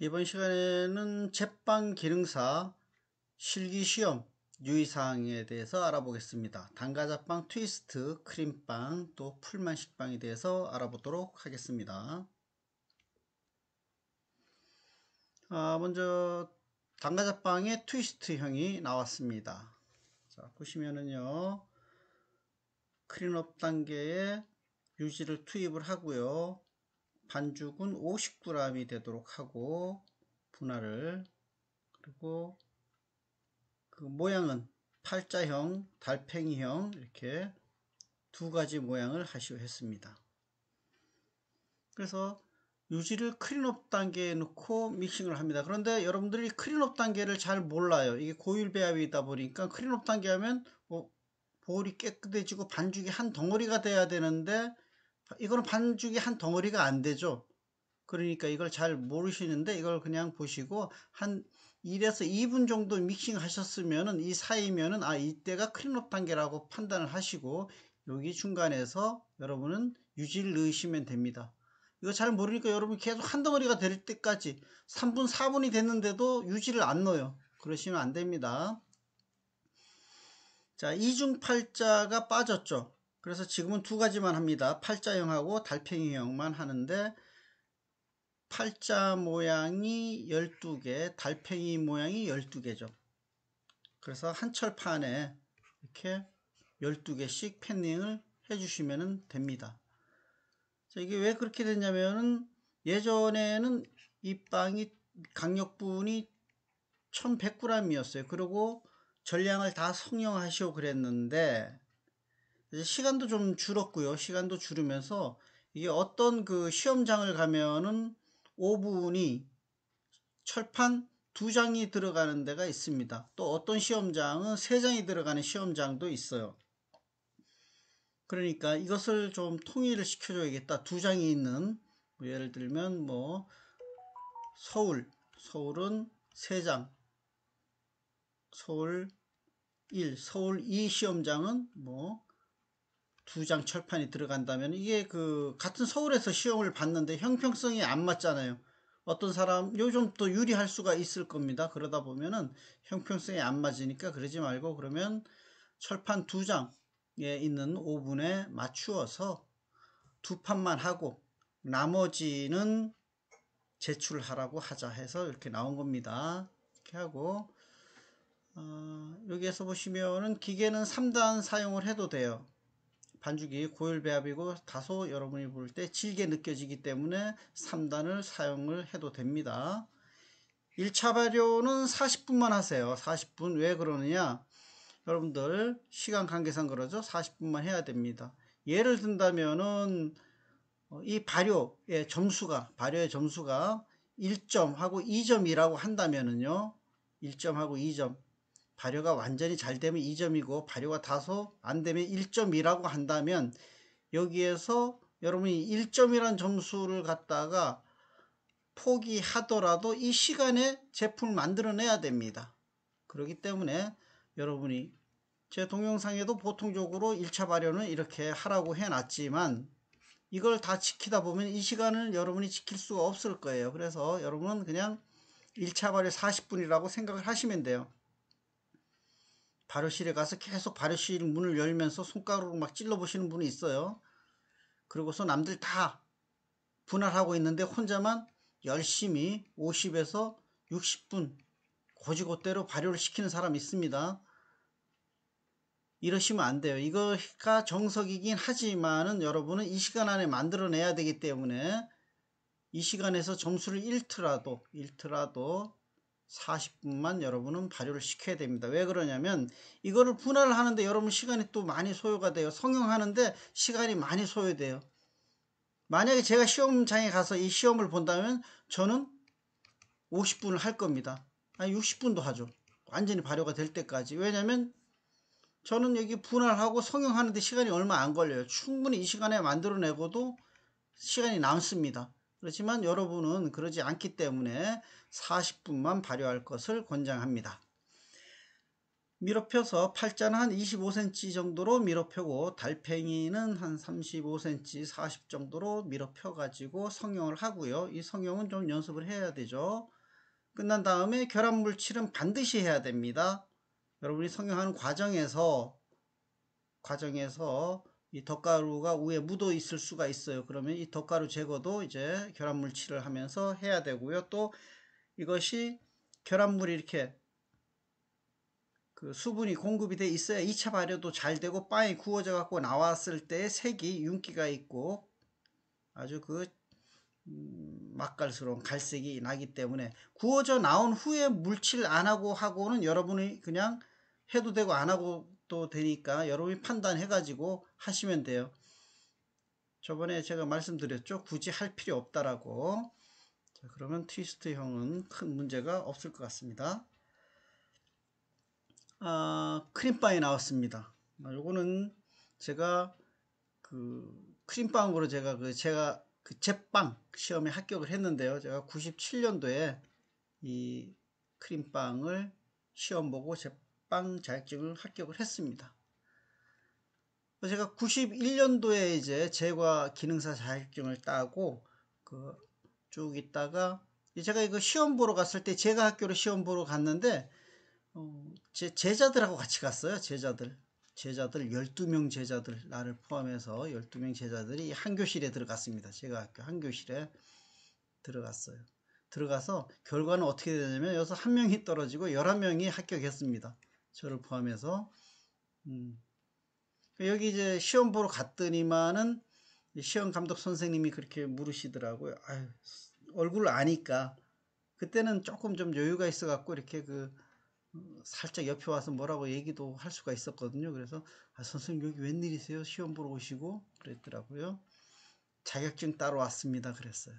이번 시간에는 제빵 기능사 실기시험 유의사항에 대해서 알아보겠습니다. 단가자빵, 트위스트, 크림빵, 또 풀만식빵에 대해서 알아보도록 하겠습니다. 아, 먼저 단가자빵의 트위스트형이 나왔습니다. 자, 보시면은요. 크린업 단계에 유지를 투입을 하고요. 반죽은 50g이 되도록 하고 분할을 그리고 그 모양은 팔자형, 달팽이형 이렇게 두 가지 모양을 하시오 했습니다. 그래서 유지를 크린업 단계에 넣고 믹싱을 합니다. 그런데 여러분들이 크린업 단계를 잘 몰라요. 이게 고율 배합이다 보니까 크린업 단계 하면 뭐 볼이 깨끗해지고 반죽이 한 덩어리가 돼야 되는데 이거는 반죽이 한 덩어리가 안 되죠. 그러니까 이걸 잘 모르시는데 이걸 그냥 보시고 한 1에서 2분 정도 믹싱 하셨으면은 이 사이면은 아 이때가 클림업 단계라고 판단을 하시고 여기 중간에서 여러분은 유지를 넣으시면 됩니다. 이거 잘 모르니까 여러분 계속 한 덩어리가 될 때까지 3분 4분이 됐는데도 유지를 안 넣어요. 그러시면 안 됩니다. 자 이중팔자가 빠졌죠. 그래서 지금은 두 가지만 합니다. 팔자형하고 달팽이형만 하는데 팔자 모양이 12개, 달팽이 모양이 12개죠. 그래서 한철판에 이렇게 12개씩 패닝을 해주시면 됩니다. 자, 이게 왜 그렇게 됐냐면은 예전에는 이 빵이 강력분이 1100g이었어요. 그리고 전량을 다 성형하시오 그랬는데 시간도 좀 줄었고요. 시간도 줄으면서 이게 어떤 그 시험장을 가면은 5분이 철판 두 장이 들어가는 데가 있습니다. 또 어떤 시험장은 세 장이 들어가는 시험장도 있어요. 그러니까 이것을 좀 통일을 시켜줘야겠다. 두 장이 있는 뭐 예를 들면 뭐 서울, 서울은 세 장, 서울 1, 서울 2 시험장은 뭐 두장 철판이 들어간다면 이게 그 같은 서울에서 시험을 봤는데 형평성이 안 맞잖아요. 어떤 사람 요즘 또 유리할 수가 있을 겁니다. 그러다 보면은 형평성이 안 맞으니까 그러지 말고 그러면 철판 두 장에 있는 오븐에 맞추어서 두 판만 하고 나머지는 제출하라고 하자 해서 이렇게 나온 겁니다. 이렇게 하고 어, 여기에서 보시면은 기계는 3단 사용을 해도 돼요. 반죽이 고열배합이고 다소 여러분이 볼 때 질게 느껴지기 때문에 3단을 사용을 해도 됩니다. 1차 발효는 40분만 하세요. 40분 왜 그러느냐 여러분들 시간 관계상 그러죠. 40분만 해야 됩니다. 예를 든다면은 이 발효의 점수가 발효의 점수가 1점하고 2점이라고 한다면은요. 1점하고 2점 발효가 완전히 잘 되면 2점이고 발효가 다소 안 되면 1점이라고 한다면 여기에서 여러분이 1점이란 점수를 갖다가 포기하더라도 이 시간에 제품을 만들어내야 됩니다. 그렇기 때문에 여러분이 제 동영상에도 보통적으로 1차 발효는 이렇게 하라고 해놨지만 이걸 다 지키다 보면 이 시간을 여러분이 지킬 수가 없을 거예요. 그래서 여러분은 그냥 1차 발효 40분이라고 생각을 하시면 돼요. 발효실에 가서 계속 발효실 문을 열면서 손가락으로 막 찔러보시는 분이 있어요. 그리고서 남들 다 분할하고 있는데 혼자만 열심히 50에서 60분 고지고대로 발효를 시키는 사람 있습니다. 이러시면 안 돼요. 이거가 정석이긴 하지만은 여러분은 이 시간 안에 만들어내야 되기 때문에 이 시간에서 점수를 잃더라도, 잃더라도 40분만 여러분은 발효를 시켜야 됩니다. 왜 그러냐면 이거를 분할을 하는데 여러분 시간이 또 많이 소요가 돼요. 성형하는데 시간이 많이 소요돼요. 만약에 제가 시험장에 가서 이 시험을 본다면 저는 50분을 할 겁니다. 아니 60분도 하죠. 완전히 발효가 될 때까지. 왜냐면 저는 여기 분할하고 성형하는데 시간이 얼마 안 걸려요. 충분히 이 시간에 만들어내고도 시간이 남습니다. 그렇지만 여러분은 그러지 않기 때문에 40분만 발효할 것을 권장합니다. 밀어 펴서 팔자는 한 25cm 정도로 밀어 펴고 달팽이는 한 35cm, 40 정도로 밀어 펴가지고 성형을 하고요. 이 성형은 좀 연습을 해야 되죠. 끝난 다음에 결합 물칠은 반드시 해야 됩니다. 여러분이 성형하는 과정에서 과정에서 이 덧가루가 위에 묻어 있을 수가 있어요. 그러면 이 덧가루 제거도 이제 결합 물칠을 하면서 해야 되고요. 또 이것이 결합물이 이렇게 그 수분이 공급이 돼 있어야 2차 발효도 잘 되고 빵이 구워져 갖고 나왔을 때 색이 윤기가 있고 아주 그 음, 맛깔스러운 갈색이 나기 때문에 구워져 나온 후에 물칠 안 하고 하고는 여러분이 그냥 해도 되고 안 하고 또 되니까 여러분이 판단해가지고 하시면 돼요. 저번에 제가 말씀드렸죠. 굳이 할 필요 없다라고. 자, 그러면 트위스트형은 큰 문제가 없을 것 같습니다. 아, 크림빵이 나왔습니다. 아, 요거는 제가 그 크림빵으로 제가 그 제가 그 제빵 시험에 합격을 했는데요. 제가 97년도에 이 크림빵을 시험 보고 제빵 팟빵 자격증을 합격을 했습니다. 제가 91년도에 이제 제과 기능사 자격증을 따고 그쭉 있다가 제가 이거 시험 보러 갔을 때 제가 학교로 시험 보러 갔는데 어제 제자들하고 같이 갔어요. 제자들. 제자들 12명 제자들 나를 포함해서 12명 제자들이 한 교실에 들어갔습니다. 제가 학교 한 교실에 들어갔어요. 들어가서 결과는 어떻게 되냐면 여기서 한 명이 떨어지고 11명이 합격했습니다. 저를 포함해서 음. 그러니까 여기 이제 시험 보러 갔더니만은 시험 감독 선생님이 그렇게 물으시더라고요. 아유, 얼굴 아니까 그때는 조금 좀 여유가 있어 갖고 이렇게 그 어, 살짝 옆에 와서 뭐라고 얘기도 할 수가 있었거든요. 그래서 아, 선생님 여기 웬일이세요? 시험 보러 오시고 그랬더라고요. 자격증 따로 왔습니다. 그랬어요.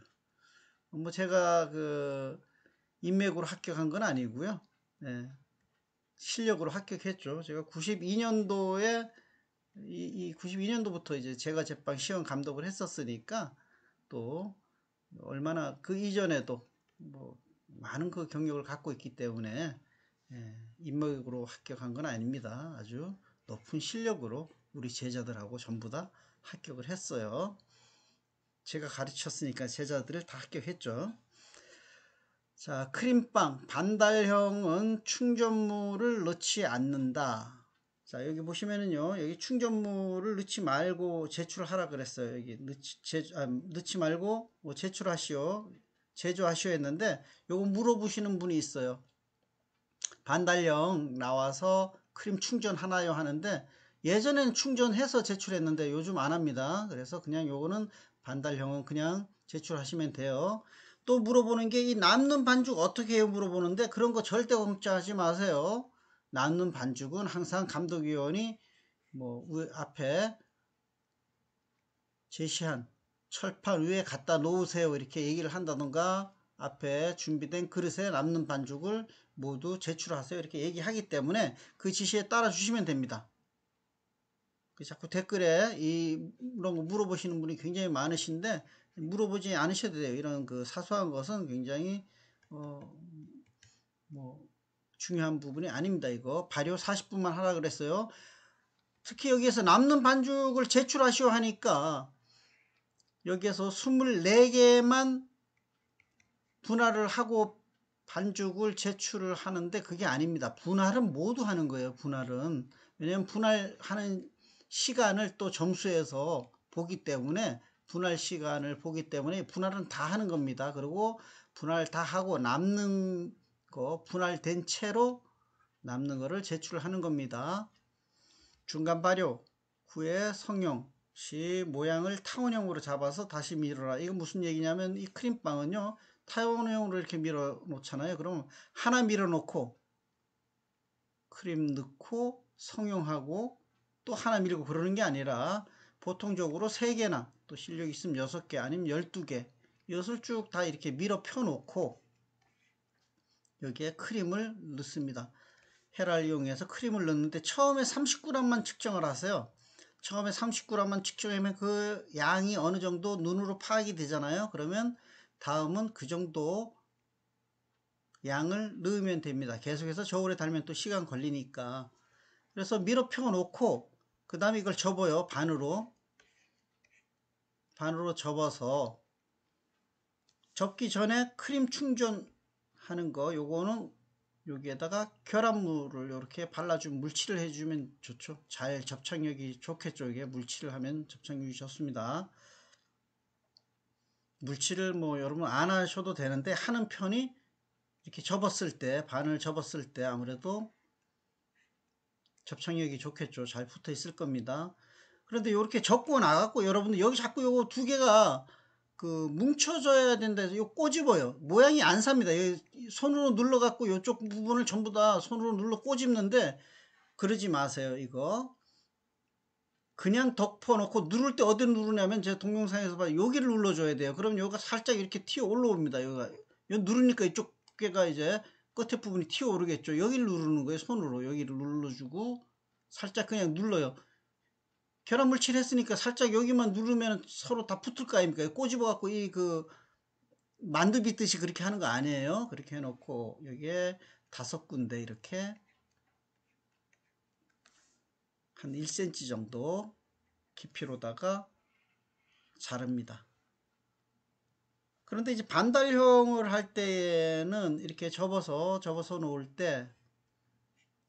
뭐 제가 그 인맥으로 합격한 건 아니고요. 예, 실력으로 합격했죠. 제가 92년도에 이, 이 92년도부터 이제 제가 제빵 시험 감독을 했었으니까 또 얼마나 그 이전에도 뭐 많은 그 경력을 갖고 있기 때문에 예, 인맥으로 합격한 건 아닙니다. 아주 높은 실력으로 우리 제자들하고 전부 다 합격을 했어요. 제가 가르쳤으니까 제자들을 다 합격했죠. 자, 크림빵 반달형은 충전물을 넣지 않는다. 자, 여기 보시면은요. 여기 충전물을 넣지 말고 제출하라 그랬어요. 여기 넣지 제, 아, 넣지 말고 뭐 제출하시오. 제조하시오 했는데 요거 물어보시는 분이 있어요. 반달형 나와서 크림 충전하나요 하는데 예전엔 충전해서 제출했는데 요즘 안 합니다. 그래서 그냥 요거는 반달형은 그냥 제출하시면 돼요. 또 물어보는 게 이 남는 반죽 어떻게 해요 물어보는데 그런 거 절대 걱정하지 마세요. 남는 반죽은 항상 감독위원이 뭐 앞에 제시한 철판 위에 갖다 놓으세요 이렇게 얘기를 한다던가 앞에 준비된 그릇에 남는 반죽을 모두 제출하세요 이렇게 얘기하기 때문에 그 지시에 따라 주시면 됩니다. 그 자꾸 댓글에 이런 거 물어보시는 분이 굉장히 많으신데 물어보지 않으셔도 돼요. 이런 그 사소한 것은 굉장히 어뭐 중요한 부분이 아닙니다. 이거 발효 40분만 하라 그랬어요. 특히 여기에서 남는 반죽을 제출하시오 하니까 여기에서 24개만 분할을 하고 반죽을 제출을 하는데 그게 아닙니다. 분할은 모두 하는 거예요. 분할은. 왜냐하면 분할하는 시간을 또 점수에서 보기 때문에 분할 시간을 보기 때문에 분할은 다 하는 겁니다. 그리고 분할 다 하고 남는 거 분할된 채로 남는 거를 제출하는 겁니다. 중간 발효 후에 성형 시 모양을 타원형으로 잡아서 다시 밀어라. 이거 무슨 얘기냐면 이 크림빵은요. 타원형으로 이렇게 밀어 놓잖아요. 그럼 하나 밀어 놓고 크림 넣고 성형하고 또 하나 밀고 그러는 게 아니라 보통적으로 세개나 또 실력 있으면 6개 아니면 12개 이것을 쭉 다 이렇게 밀어 펴놓고 여기에 크림을 넣습니다. 헤라를 이용해서 크림을 넣는데 처음에 30g만 측정을 하세요. 처음에 30g만 측정하면 그 양이 어느 정도 눈으로 파악이 되잖아요. 그러면 다음은 그 정도 양을 넣으면 됩니다. 계속해서 저울에 달면 또 시간 걸리니까. 그래서 밀어 펴놓고 그 다음에 이걸 접어요. 반으로. 반으로 접어서 접기 전에 크림 충전하는 거 요거는 여기에다가 결합물을 이렇게 발라주면 물칠을 해주면 좋죠 잘 접착력이 좋겠죠 이게 물칠을 하면 접착력이 좋습니다 물칠을 뭐 여러분 안 하셔도 되는데 하는 편이 이렇게 접었을 때 반을 접었을 때 아무래도 접착력이 좋겠죠 잘 붙어 있을 겁니다 그런데 이렇게 적고 나갔고 여러분들 여기 자꾸 요거 두 개가 그 뭉쳐져야 된다 해서 요 꼬집어요 모양이 안 삽니다 손으로 눌러 갖고 요쪽 부분을 전부 다 손으로 눌러 꼬집는데 그러지 마세요 이거 그냥 덮어놓고 누를 때 어디 누르냐면 제 동영상에서 봐 여기를 눌러줘야 돼요 그럼 요가 살짝 이렇게 튀어 올라옵니다 요가 요 누르니까 이쪽 개가 이제 끝에 부분이 튀어 오르겠죠 여기를 누르는 거예요 손으로 여기를 눌러주고 살짝 그냥 눌러요 계란물 칠했으니까 살짝 여기만 누르면 서로 다 붙을 거 아닙니까? 꼬집어 갖고 이 그 만두 빚듯이 그렇게 하는 거 아니에요? 그렇게 해놓고 여기에 다섯 군데 이렇게 한 1cm 정도 깊이로다가 자릅니다. 그런데 이제 반달형을 할 때는 에 이렇게 접어서 접어서 놓을 때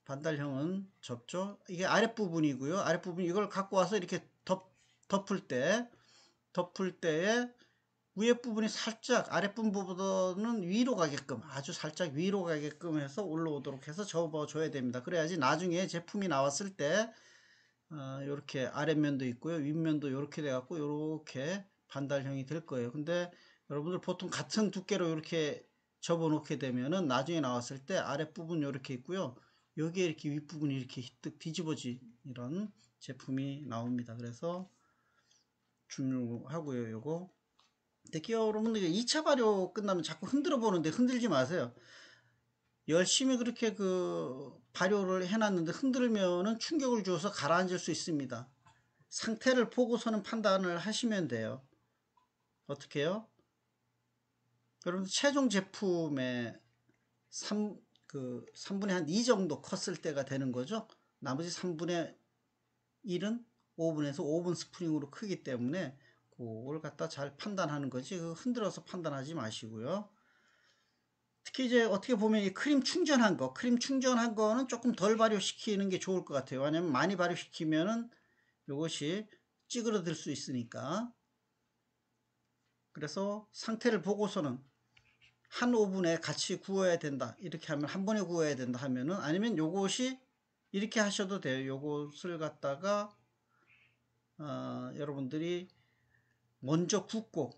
반달형은 접죠. 이게 아랫부분이고요. 아랫부분 이걸 갖고 와서 이렇게 덮, 덮을 때 덮을 때에 위에 부분이 살짝 아랫부분보다는 위로 가게끔 아주 살짝 위로 가게끔 해서 올라오도록 해서 접어줘야 됩니다. 그래야지 나중에 제품이 나왔을 때 이렇게 어, 아랫면도 있고요. 윗면도 이렇게 돼갖고 이렇게 반달형이 될 거예요. 근데 여러분들 보통 같은 두께로 이렇게 접어 놓게 되면은 나중에 나왔을 때 아랫부분 이렇게 있고요. 여기에 이렇게 윗부분이 이렇게 뜩 뒤집어진 이런 제품이 나옵니다. 그래서 중요하고요, 요거. 대기어 여러분들 2차 발효 끝나면 자꾸 흔들어 보는데 흔들지 마세요. 열심히 그렇게 그 발효를 해놨는데 흔들면은 충격을 줘서 가라앉을 수 있습니다. 상태를 보고서는 판단을 하시면 돼요. 어떻게 해요? 여러분 최종 제품의 그 3분의 한2 정도 컸을 때가 되는 거죠. 나머지 3분의 1은 오븐에서 오븐 스프링으로 크기 때문에 그걸 갖다 잘 판단하는 거지 그 흔들어서 판단하지 마시고요. 특히 이제 어떻게 보면 이 크림 충전한 거, 크림 충전한 거는 조금 덜 발효시키는 게 좋을 것 같아요. 왜냐면 많이 발효시키면은 이것이 찌그러들 수 있으니까. 그래서 상태를 보고서는 한 오븐에 같이 구워야 된다 이렇게 하면 한 번에 구워야 된다 하면은 아니면 요것이 이렇게 하셔도 돼요 요것을 갖다가 어, 여러분들이 먼저 굽고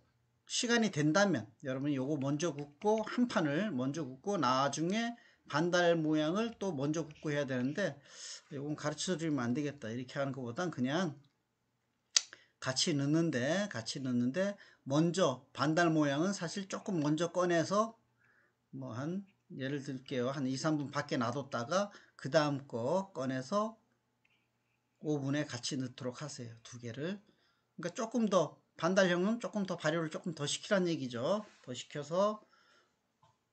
시간이 된다면 여러분이 요거 먼저 굽고 한 판을 먼저 굽고 나중에 반달 모양을 또 먼저 굽고 해야 되는데 요건 가르쳐 드리면 안 되겠다 이렇게 하는 것보단 그냥 같이 넣는데 같이 넣는데 먼저 반달 모양은 사실 조금 먼저 꺼내서 뭐 한 예를 들게요 한 2, 3분 밖에 놔뒀다가 그 다음 거 꺼내서 5분에 같이 넣도록 하세요 두 개를 그러니까 조금 더 반달형은 조금 더 발효를 조금 더 시키란 얘기죠 더 시켜서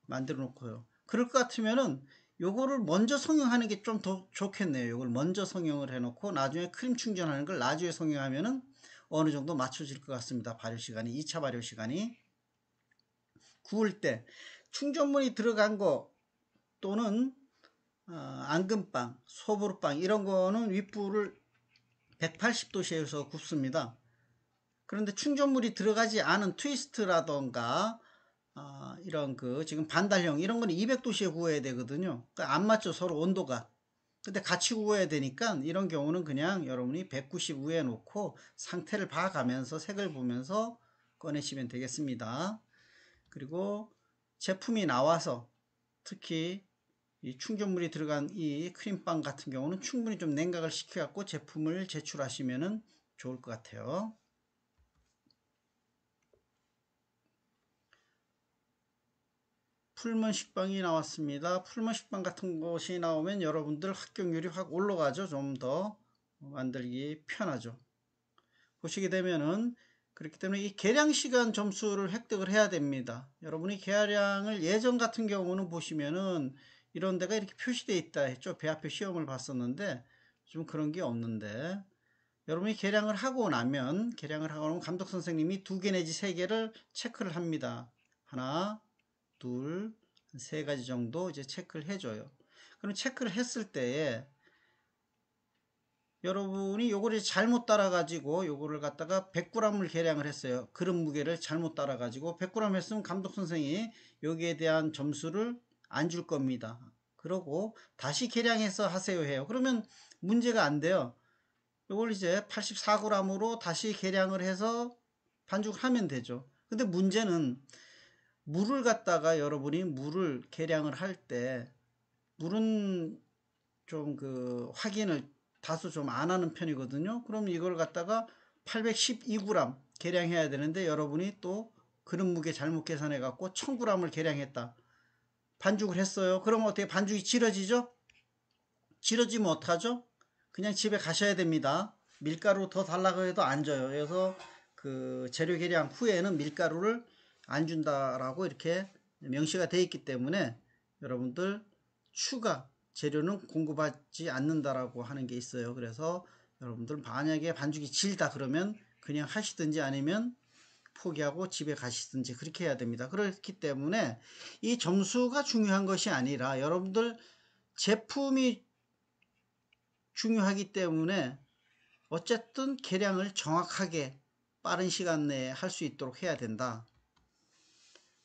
만들어 놓고요 그럴 것 같으면은 요거를 먼저 성형하는 게 좀 더 좋겠네요. 요걸 먼저 성형을 해놓고 나중에 크림 충전하는 걸 나중에 성형하면은 어느 정도 맞춰질 것 같습니다. 발효 시간이 2차 발효 시간이 구울 때 충전물이 들어간 거 또는 어, 앙금빵, 소보루빵 이런 거는 윗불을 180도씨에서 굽습니다. 그런데 충전물이 들어가지 않은 트위스트라던가 어, 이런 그 지금 반달형 이런 거는 200도씨에 구워야 되거든요. 그안 그러니까 맞죠 서로 온도가. 근데 같이 구워야 되니까 이런 경우는 그냥 여러분이 190 우에 놓고 상태를 봐가면서 색을 보면서 꺼내시면 되겠습니다. 그리고 제품이 나와서 특히 이 충전물이 들어간 이 크림빵 같은 경우는 충분히 좀 냉각을 시켜갖고 제품을 제출하시면 좋을 것 같아요. 풀문 식빵이 나왔습니다. 풀문 식빵 같은 것이 나오면 여러분들 합격률이 확 올라가죠. 좀 더 만들기 편하죠. 보시게 되면은 그렇기 때문에 이 계량 시간 점수를 획득을 해야 됩니다. 여러분이 계량을 예전 같은 경우는 보시면은 이런 데가 이렇게 표시되어 있다 했죠. 배 앞에 시험을 봤었는데 좀 그런 게 없는데 여러분이 계량을 하고 나면 계량을 하고 나면 감독 선생님이 두 개 내지 세 개를 체크를 합니다. 하나, 둘, 세 가지 정도 이제 체크를 해줘요. 그럼 체크를 했을 때에 여러분이 요거를 잘못 따라가지고 요거를 갖다가 100g을 계량을 했어요. 그런 무게를 잘못 따라가지고 100g 했으면 감독 선생이 여기에 대한 점수를 안 줄 겁니다. 그러고 다시 계량해서 하세요 해요. 그러면 문제가 안 돼요. 요걸 이제 84g으로 다시 계량을 해서 반죽 하면 되죠. 근데 문제는 물을 갖다가 여러분이 물을 계량을 할 때 물은 좀 그 확인을 다소 좀 안 하는 편이거든요. 그럼 이걸 갖다가 812g 계량해야 되는데 여러분이 또 그런 무게 잘못 계산해 갖고 1000g을 계량했다. 반죽을 했어요. 그럼 어떻게 반죽이 질어지죠? 질어지면 어떡하죠? 그냥 집에 가셔야 됩니다. 밀가루 더 달라고 해도 안 줘요. 그래서 그 재료 계량 후에는 밀가루를 안 준다라고 이렇게 명시가 되어 있기 때문에 여러분들 추가 재료는 공급하지 않는다라고 하는 게 있어요. 그래서 여러분들 만약에 반죽이 질다 그러면 그냥 하시든지 아니면 포기하고 집에 가시든지 그렇게 해야 됩니다. 그렇기 때문에 이 점수가 중요한 것이 아니라 여러분들 제품이 중요하기 때문에 어쨌든 계량을 정확하게 빠른 시간 내에 할 수 있도록 해야 된다.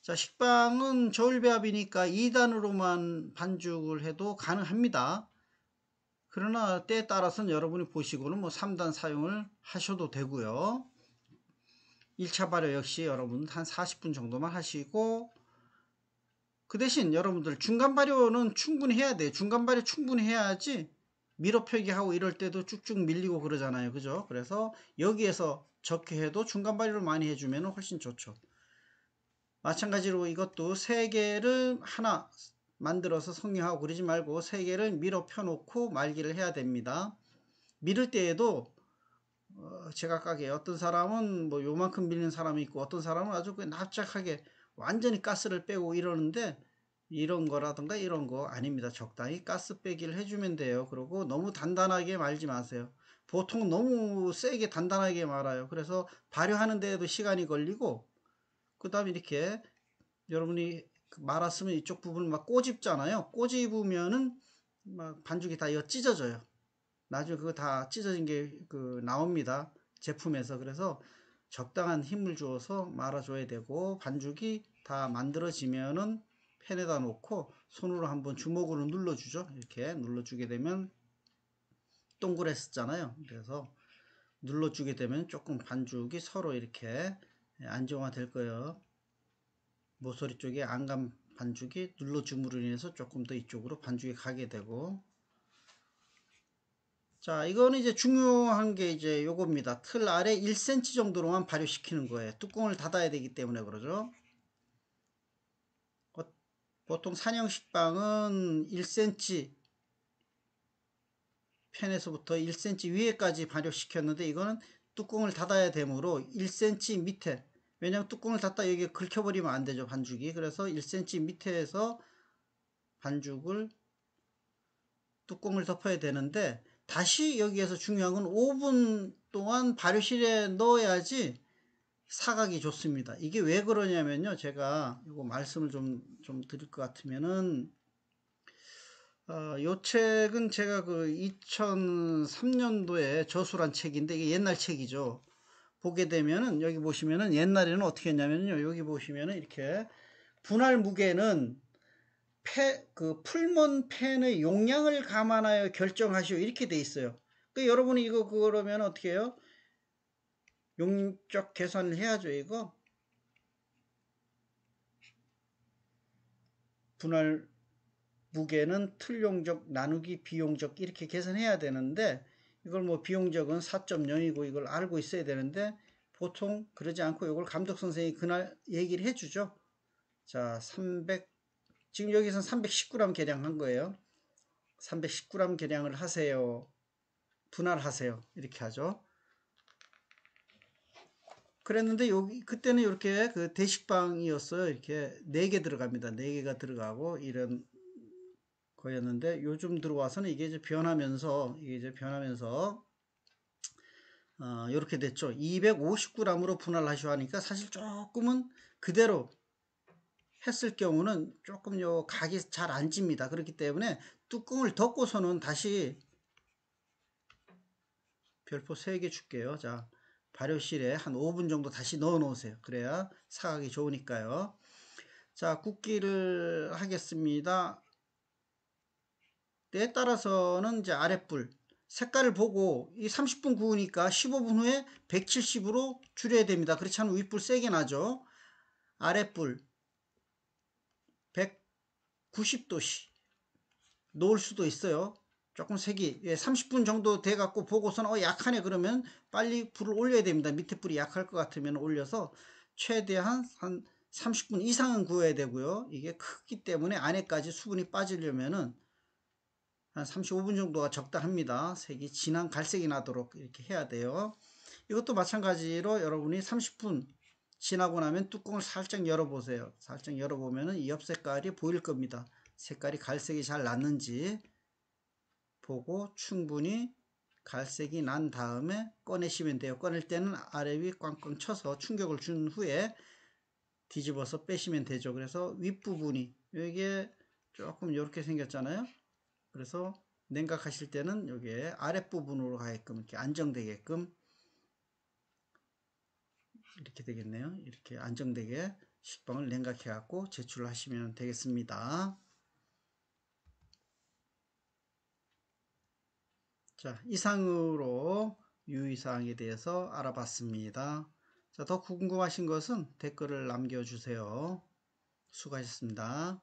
자, 식빵은 저울배합이니까 2단으로만 반죽을 해도 가능합니다. 그러나 때에 따라서는 여러분이 보시고는 뭐 3단 사용을 하셔도 되고요. 1차 발효 역시 여러분 한 40분 정도만 하시고 그 대신 여러분들 중간 발효는 충분히 해야 돼. 중간 발효 충분히 해야지 밀어펴기하고 이럴 때도 쭉쭉 밀리고 그러잖아요. 그죠? 그래서 여기에서 적게 해도 중간 발효를 많이 해주면 훨씬 좋죠. 마찬가지로 이것도 세 개를 하나 만들어서 성류하고 그러지 말고 세 개를 밀어 펴놓고 말기를 해야 됩니다. 밀을 때에도 어 제각각에 어떤 사람은 뭐 요만큼 밀는 사람이 있고 어떤 사람은 아주 납작하게 완전히 가스를 빼고 이러는데 이런 거라든가 이런 거 아닙니다. 적당히 가스 빼기를 해주면 돼요. 그리고 너무 단단하게 말지 마세요. 보통 너무 세게 단단하게 말아요. 그래서 발효하는 데에도 시간이 걸리고 그 다음에 이렇게 여러분이 그 말았으면 이쪽 부분을 막 꼬집잖아요. 꼬집으면은 막 반죽이 다 이거 찢어져요. 나중에 그거 다 찢어진 게 그 나옵니다. 제품에서. 그래서 적당한 힘을 주어서 말아줘야 되고 반죽이 다 만들어지면은 팬에다 놓고 손으로 한번 주먹으로 눌러주죠. 이렇게 눌러주게 되면 동그랬었잖아요. 그래서 눌러주게 되면 조금 반죽이 서로 이렇게 예, 안정화될 거예요. 모서리 쪽에 안감 반죽이 눌러줌으로 인해서 조금 더 이쪽으로 반죽이 가게 되고 자 이거는 이제 중요한 게 이제 요겁니다. 틀 아래 1cm 정도로만 발효시키는 거예요. 뚜껑을 닫아야 되기 때문에 그러죠. 어, 보통 산형 식빵은 1cm 팬에서부터 1cm 위에까지 발효시켰는데 이거는 뚜껑을 닫아야 되므로 1cm 밑에 왜냐면 뚜껑을 닫다 여기 긁혀버리면 안 되죠 반죽이 그래서 1cm 밑에서 반죽을 뚜껑을 덮어야 되는데 다시 여기에서 중요한 건 5분 동안 발효실에 넣어야지 사각이 좋습니다 이게 왜 그러냐면요 제가 이거 말씀을 좀 좀 드릴 것 같으면은 어, 요 책은 제가 그 2003년도에 저술한 책인데 이게 옛날 책이죠 보게 되면은 여기 보시면은 옛날에는 어떻게 했냐면요. 여기 보시면은 이렇게 분할 무게는 폐, 그 풀먼 펜의 용량을 감안하여 결정하시오 이렇게 돼 있어요. 그 여러분이 이거 그러면 어떻게 해요? 용적 계산을 해야죠 이거 분할 무게는 틀용적 나누기 비용적 이렇게 계산해야 되는데 이걸 뭐 비용적은 4.0이고 이걸 알고 있어야 되는데 보통 그러지 않고 이걸 감독 선생이 그날 얘기를 해주죠. 자, 300 지금 여기서는3 1 0 g 계량한 거예요. 3 1 0 g 계량을 하세요. 분할하세요. 이렇게 하죠. 그랬는데 여기 그때는 이렇게 그대식방이었어요 이렇게 4개 들어갑니다. 4개가 들어가고 이런 거였는데 요즘 들어와서는 이게 이제 변하면서 이게 이제 변하면서 어, 이렇게 됐죠. 259g으로 분할하셔 하니까 사실 조금은 그대로 했을 경우는 조금 요 각이 잘 안 찝니다. 그렇기 때문에 뚜껑을 덮고서는 다시 별포 3개 줄게요. 자, 발효실에 한 5분 정도 다시 넣어 놓으세요. 그래야 사각이 좋으니까요. 자, 굽기를 하겠습니다. 때에 따라서는 이제 아랫불 색깔을 보고 이 30분 구우니까 15분 후에 170으로 줄여야 됩니다. 그렇지 않으면 윗불 세게 나죠. 아랫불 190도씨 놓을 수도 있어요. 조금 색이 예, 30분 정도 돼 갖고 보고서는 어 약하네 그러면 빨리 불을 올려야 됩니다. 밑에 불이 약할 것 같으면 올려서 최대한 한 30분 이상은 구워야 되고요. 이게 크기 때문에 안에까지 수분이 빠지려면은 한 35분 정도가 적당합니다. 색이 진한 갈색이 나도록 이렇게 해야 돼요. 이것도 마찬가지로 여러분이 30분 지나고 나면 뚜껑을 살짝 열어보세요. 살짝 열어보면 이 옆 색깔이 보일 겁니다. 색깔이 갈색이 잘 났는지 보고 충분히 갈색이 난 다음에 꺼내시면 돼요. 꺼낼 때는 아래 위 꽝꽝 쳐서 충격을 준 후에 뒤집어서 빼시면 되죠. 그래서 윗부분이 이게 조금 이렇게 생겼잖아요. 그래서 냉각하실 때는 여기에 아랫부분으로 가게끔 이렇게 안정되게끔 이렇게 되겠네요. 이렇게 안정되게 식빵을 냉각해 갖고 제출하시면 되겠습니다. 자, 이상으로 유의사항에 대해서 알아봤습니다. 자, 더 궁금하신 것은 댓글을 남겨주세요. 수고하셨습니다.